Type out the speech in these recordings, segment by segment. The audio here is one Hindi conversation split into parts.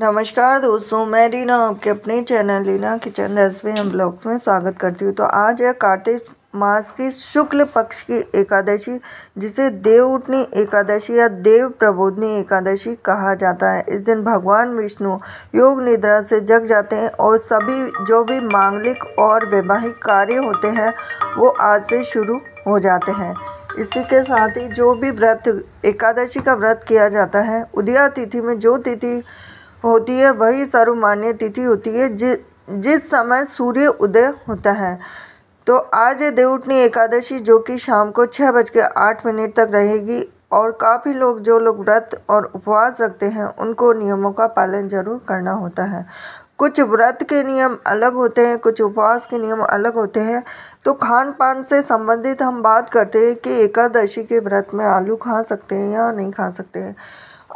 नमस्कार दोस्तों मैं रीना आपके अपने channel Reena kitchen recipe and blogs में स्वागत करती हूँ तो आज है कार्तिक मास की शुक्ल पक्ष की एकादशी जिसे देव उठनी एकादशी या देव प्रबोधनी एकादशी कहा जाता है इस दिन भगवान विष्णु योग निद्रा से जग जाते हैं और सभी जो भी मांगलिक और वैवाहिक कार्य होते हैं वो आज से शुरू हो जाते हैं इसी के साथ ही जो भी व्रत एकादशी का व्रत किया जाता है उदया तिथि में जो तिथि होती है वही सर्वमान्य तिथि होती है जि जिस समय सूर्य उदय होता है तो आज देवउठनी एकादशी जो कि शाम को छः बज के आठ मिनट तक रहेगी और काफ़ी लोग जो लोग व्रत और उपवास रखते हैं उनको नियमों का पालन जरूर करना होता है कुछ व्रत के नियम अलग होते हैं कुछ उपवास के नियम अलग होते हैं तो खान पान से संबंधित हम बात करते हैं कि एकादशी के व्रत में आलू खा सकते हैं या नहीं खा सकते हैं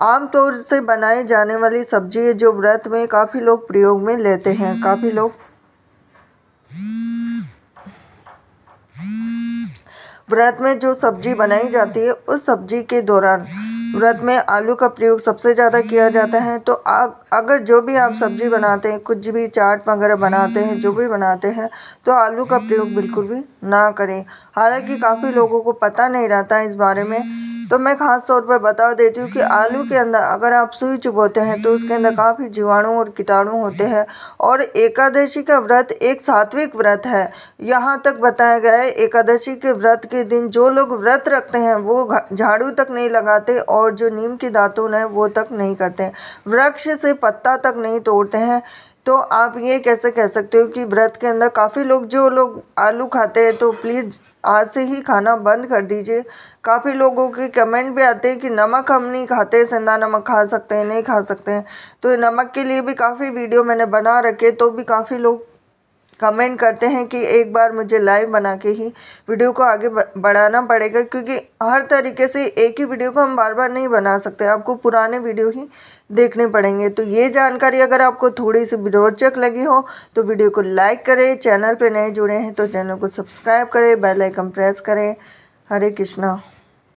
आमतौर से बनाई जाने वाली सब्जी है जो व्रत में काफ़ी लोग प्रयोग में लेते हैं काफ़ी लोग व्रत में जो सब्जी बनाई जाती है उस सब्जी के दौरान व्रत में आलू का प्रयोग सबसे ज़्यादा किया जाता है तो आप अगर जो भी आप सब्जी बनाते हैं कुछ भी चाट वगैरह बनाते हैं जो भी बनाते हैं तो आलू का प्रयोग बिल्कुल भी ना करें हालांकि काफ़ी लोगों को पता नहीं रहता इस बारे में तो मैं खास तौर पर बता देती हूँ कि आलू के अंदर अगर आप सुई चुभोते हैं तो उसके अंदर काफ़ी जीवाणु और कीटाणु होते हैं और एकादशी का व्रत एक सात्विक व्रत है यहाँ तक बताया गया है एकादशी के व्रत के दिन जो लोग व्रत रखते हैं वो झाड़ू तक नहीं लगाते और जो नीम की दातुन है वो तक नहीं करते वृक्ष से पत्ता तक नहीं तोड़ते हैं तो आप ये कैसे कह सकते हो कि व्रत के अंदर काफ़ी लोग जो लोग आलू खाते हैं तो प्लीज़ आज से ही खाना बंद कर दीजिए काफ़ी लोगों के कमेंट भी आते हैं कि नमक हम नहीं खाते सेंधा नमक खा सकते हैं नहीं खा सकते हैं तो नमक के लिए भी काफ़ी वीडियो मैंने बना रखे तो भी काफ़ी लोग कमेंट करते हैं कि एक बार मुझे लाइव बना के ही वीडियो को आगे बढ़ाना पड़ेगा क्योंकि हर तरीके से एक ही वीडियो को हम बार बार नहीं बना सकते आपको पुराने वीडियो ही देखने पड़ेंगे तो ये जानकारी अगर आपको थोड़ी सी रोचक लगी हो तो वीडियो को लाइक करें चैनल पर नए जुड़े हैं तो चैनल को सब्सक्राइब करें बेलाइकन प्रेस करें हरे कृष्णा